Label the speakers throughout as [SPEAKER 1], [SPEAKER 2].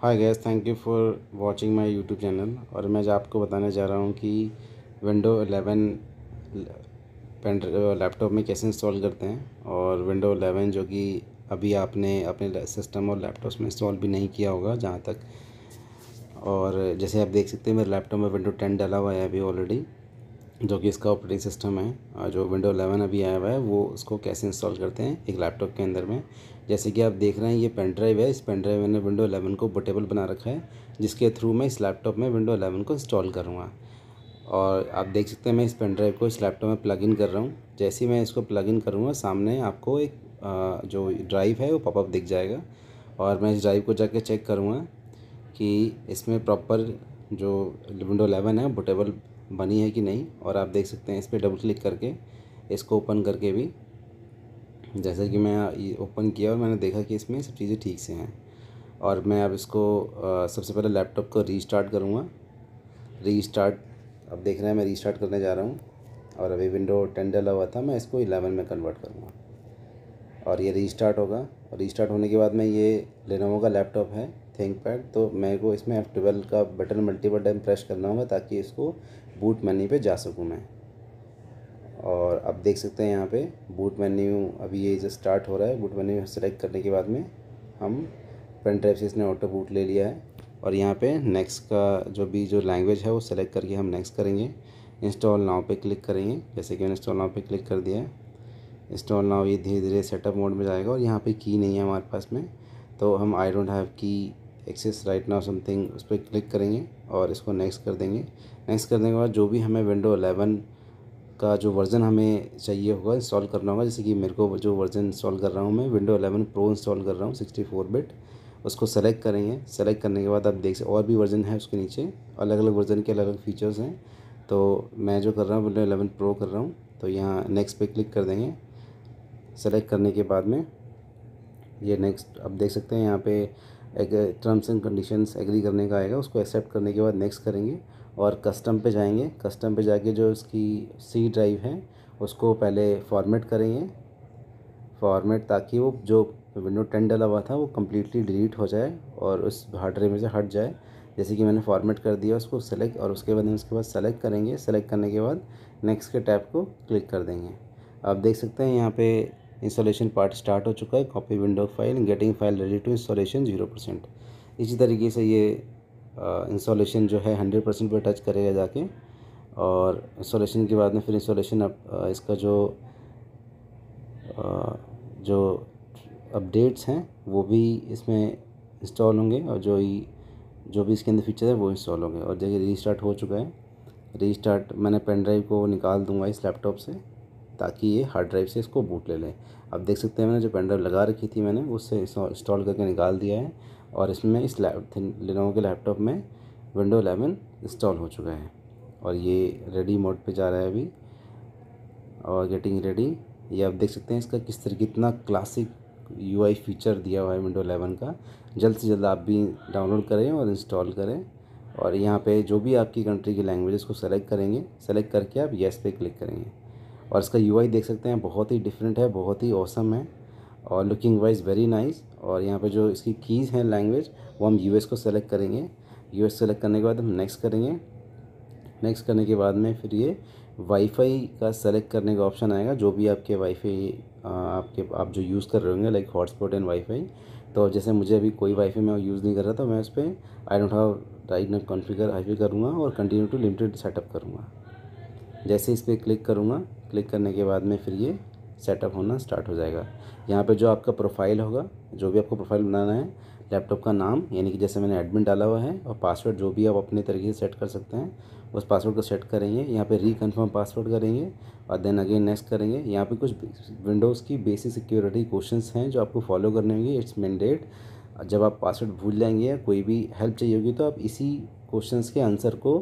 [SPEAKER 1] hi guys thank you for watching my YouTube channel और मैं आज आपको बताने जा रहा हूँ कि विंडो 11 पेन लैपटॉप में कैसे इंस्टॉल करते हैं और विंडो 11 जो कि अभी आपने अपने सिस्टम और लैपटॉप में इंस्टॉल भी नहीं किया होगा जहाँ तक और जैसे आप देख सकते हैं मेरे लैपटॉप में विंडो टेन डाला हुआ है अभी ऑलरेडी जो कि इसका ऑपरेटिंग सिस्टम है जो विंडो 11 अभी आया हुआ है वो उसको कैसे इंस्टॉल करते हैं एक लैपटॉप के अंदर में जैसे कि आप देख रहे हैं ये पेन ड्राइव है इस पेन ड्राइव मैंने विंडो 11 को बुटेबल बना रखा है जिसके थ्रू मैं इस लैपटॉप में विंडो 11 को इंस्टॉल करूँगा और आप देख सकते हैं मैं इस पेन ड्राइव को इस लैपटॉप में प्लग इन कर रहा हूँ जैसे ही मैं इसको प्लग इन करूँगा सामने आपको एक जो ड्राइव है वो पॉपअप दिख जाएगा और मैं इस ड्राइव को जाके चेक करूँगा कि इसमें प्रॉपर जो विंडो 11 है बुटेबल बनी है कि नहीं और आप देख सकते हैं इस पर डबल क्लिक करके इसको ओपन करके भी जैसे कि मैं ओपन किया और मैंने देखा कि इसमें सब चीज़ें ठीक से हैं और मैं अब इसको सबसे पहले लैपटॉप को रीस्टार्ट करूँगा रीस्टार्ट अब देख रहे हैं मैं रीस्टार्ट करने जा रहा हूँ और अभी विंडो टेन डला हुआ था मैं इसको इलेवन में कन्वर्ट करूँगा और ये रीस्टार्ट होगा और रीस्टार्ट होने के बाद मैं ये लेनोवो का लैपटॉप है थिंक पैड तो मेरे को इसमें एफ ट्वेल्व का बटन मल्टीपल टाइम प्रेस करना होगा ताकि इसको बूट मेन्यू पे जा सकूँ मैं और अब देख सकते हैं यहाँ पे बूट मेन्यू अभी ये जो स्टार्ट हो रहा है बूट मेन्यू सेलेक्ट करने के बाद में हम पेन ड्राइव से इसने ऑटो बूट ले लिया है और यहाँ पे नेक्स्ट का जो भी जो लैंग्वेज है वो सेलेक्ट करके हम नेक्स्ट करेंगे इंस्टॉल नाव पे क्लिक करेंगे जैसे कि मैंने इंस्टॉल नाव पे क्लिक कर दिया है इंस्टॉल नाव ये धीरे धीरे सेटअप मोड में जाएगा और यहाँ पे की नहीं है हमारे पास में तो हम I don't have key access right now something उस पर क्लिक करेंगे और इसको नेक्स्ट कर देंगे नेक्स्ट करने के बाद जो भी हमें विंडो अलेवन का जो वर्ज़न हमें चाहिए होगा इंस्टॉल करना होगा जैसे कि मेरे को जो वर्ज़न इंस्टॉल कर रहा हूँ मैं विंडो अलेवन प्रो इंस्टॉल कर रहा हूँ सिक्सटी फोर बिट उसको सेलेक्ट करेंगे सेलेक्ट करने के बाद आप देख सकते और भी वर्ज़न है उसके नीचे अलग अलग वर्ज़न के अलग अलग फ़ीचर्स हैं तो मैं जो कर रहा हूँ विंडो अलेवन प्रो कर रहा हूँ तो यहाँ नेक्स्ट पे क्लिक कर देंगे सेलेक्ट करने के बाद में ये नेक्स्ट आप देख सकते हैं यहाँ पर एक टर्म्स एंड कंडीशंस एग्री करने का आएगा उसको एक्सेप्ट करने के बाद नेक्स्ट करेंगे और कस्टम पे जाएंगे कस्टम पे जाके जो इसकी सी ड्राइव है उसको पहले फॉर्मेट करेंगे फॉर्मेट ताकि वो जो विंडो टेन डला हुआ था वो कम्प्लीटली डिलीट हो जाए और उस हार्ड ड्राइव में से हट जाए जैसे कि मैंने फॉर्मेट कर दिया उसको सेलेक्ट और उसके बाद हम उसके बाद सेलेक्ट करेंगे सेलेक्ट करने के बाद नेक्स्ट के टैप को क्लिक कर देंगे आप देख सकते हैं यहाँ पे इंस्टॉलेशन पार्ट स्टार्ट हो चुका है copy window file getting file ready to installation zero percent इसी तरीके से ये इंस्टॉलेशन जो है हंड्रेड परसेंट पर टच करेगा जाके और इंस्टॉलेशन के बाद में फिर इंस्टॉलेशन इसका जो आ, जो अपडेट्स हैं वो भी इसमें इंस्टॉल होंगे और जो ही जो भी इसके अंदर फीचर है वो इंस्टॉल होंगे और जैसे रीस्टार्ट हो चुका है रीस्टार्ट मैंने पेन ड्राइव को निकाल दूंगा इस लैपटॉप से ताकि ये हार्ड ड्राइव से इसको बूट ले लें अब देख सकते हैं मैंने जो पेनड्राइव लगा रखी थी मैंने उससे इंस्टॉल करके निकाल दिया है और इसमें इस लिनोवो के लैपटॉप में विंडो एलेवन इंस्टॉल हो चुका है और ये रेडी मोड पे जा रहा है अभी और गेटिंग रेडी ये आप देख सकते हैं इसका किस तरह कितना क्लासिक यूआई फीचर दिया हुआ है विंडो एलेवन का जल्द से जल्द आप भी डाउनलोड करें और इंस्टॉल करें और यहाँ पे जो भी आपकी कंट्री की लैंग्वेज उसको सेलेक्ट करेंगे सेलेक्ट करके आप येस पे क्लिक करेंगे और इसका यू देख सकते हैं बहुत ही डिफरेंट है बहुत ही औसम है और लुकिंग वाइज वेरी नाइस और यहाँ पर जो इसकी कीज़ हैं लैंग्वेज वो हम यू को सेलेक्ट करेंगे यू सेलेक्ट करने के बाद हम नेक्स्ट करेंगे नेक्स्ट करने के बाद में फिर ये वाईफाई का सेलेक्ट करने का ऑप्शन आएगा जो भी आपके वाईफाई आपके आप जो यूज़ कर रहे होंगे लाइक हॉटस्पॉट एंड वाईफाई तो जैसे मुझे अभी कोई वाईफाई मैं यूज़ नहीं कर रहा था मैं उस पर I don't have right now configure I करूँगा और कंटिन्यू टू लिमिटेड सेटअप करूँगा जैसे इस पर क्लिक करूँगा क्लिक करने के बाद में फिर ये सेटअप होना स्टार्ट हो जाएगा यहाँ पे जो आपका प्रोफाइल होगा जो भी आपको प्रोफाइल बनाना है लैपटॉप का नाम यानी कि जैसे मैंने एडमिन डाला हुआ है और पासवर्ड जो भी आप अपने तरीके से सेट कर सकते हैं उस पासवर्ड को सेट करेंगे यहाँ पे रीकन्फर्म पासवर्ड करेंगे और देन अगेन नेक्स्ट करेंगे यहाँ पे कुछ विंडोज़ की बेसिक सिक्योरिटी क्वेश्चंस हैं जो आपको फॉलो करने होंगे इट्स मैंडेट जब आप पासवर्ड भूल जाएंगे या कोई भी हेल्प चाहिए होगी तो आप इसी क्वेश्चन के आंसर को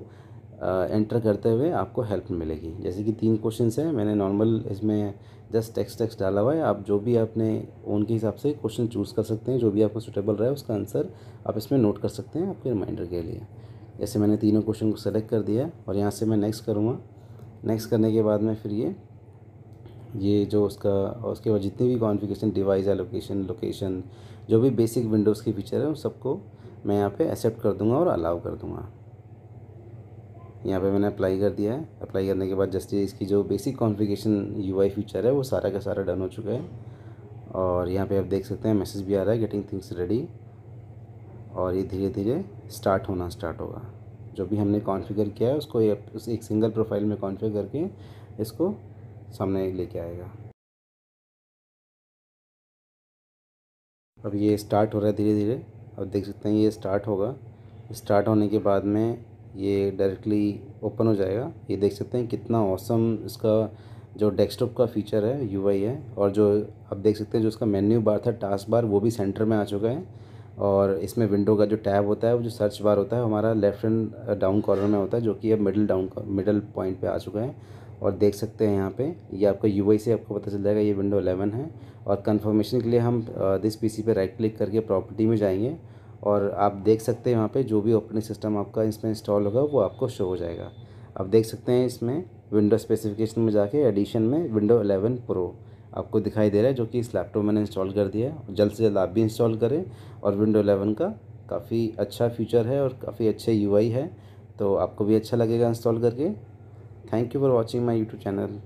[SPEAKER 1] एंटर करते हुए आपको हेल्प मिलेगी जैसे कि तीन क्वेश्चन हैं मैंने नॉर्मल इसमें जस्ट टेक्स्ट टेक्स्ट डाला हुआ है आप जो भी अपने ओन के हिसाब से क्वेश्चन चूज़ कर सकते हैं जो भी आपको सुटेबल रहा है उसका आंसर आप इसमें नोट कर सकते हैं आपके रिमाइंडर के लिए जैसे मैंने तीनों क्वेश्चन को सेलेक्ट कर दिया और यहाँ से मैं नेक्स्ट करूँगा नेक्स्ट करने के बाद में फिर ये ये जो उसका उसके बाद जितनी भी कॉन्फ़िगरेशन डिवाइस है लोकेशन लोकेशन जो भी बेसिक विंडोज़ के फीचर है उन सबको मैं यहाँ पे एक्सेप्ट कर दूँगा और अलाउ कर दूँगा यहाँ पे मैंने अप्लाई कर दिया है अप्लाई करने के बाद जस्ट इसकी जो बेसिक कॉन्फ़िगरेशन यूआई फीचर है वो सारा का सारा डन हो चुका है और यहाँ पे आप देख सकते हैं मैसेज भी आ रहा है गेटिंग थिंग्स रेडी और ये धीरे धीरे स्टार्ट होना स्टार्ट होगा जो भी हमने कॉन्फ़िगर किया है उसको एक सिंगल प्रोफाइल में कॉन्फ़िगर करके इसको सामने लेके आएगा अब ये स्टार्ट हो रहा है धीरे धीरे अब देख सकते हैं ये स्टार्ट होगा स्टार्ट होने के बाद में ये डायरेक्टली ओपन हो जाएगा ये देख सकते हैं कितना औसम इसका जो डेस्कटॉप का फीचर है यूआई है और जो आप देख सकते हैं जो इसका मेन्यू बार था टास्क बार वो भी सेंटर में आ चुका है और इसमें विंडो का जो टैब होता है वो जो सर्च बार होता है हमारा लेफ्ट हैंड डाउन कॉर्नर में होता है जो कि अब मिडिल डाउन मिडिल पॉइंट पे आ चुका है और देख सकते हैं यहाँ पे ये आपका यू से आपको पता चल जाएगा ये विंडो 11 है और कंफर्मेशन के लिए हम दिस uh, पीसी पे राइट क्लिक करके प्रॉपर्टी में जाएंगे और आप देख सकते हैं यहाँ पे जो भी ऑपरेटिंग सिस्टम आपका इसमें इंस्टॉल होगा वो आपको शो हो जाएगा आप देख सकते हैं इसमें विंडो स्पेसिफिकेशन में जाके एडिशन में विंडो 11 प्रो आपको दिखाई दे रहा है जो कि इस लैपटॉप मैंने इंस्टॉल कर दिया है जल्द से जल्द आप भी इंस्टॉल करें और विंडो एलेवन का काफ़ी अच्छा फीचर है और काफ़ी अच्छे यू है तो आपको भी अच्छा लगेगा इंस्टॉल करके thank you for watching my YouTube channel